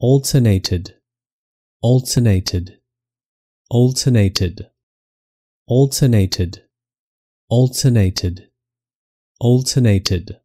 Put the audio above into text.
alternated, alternated, alternated, alternated, alternated, alternated.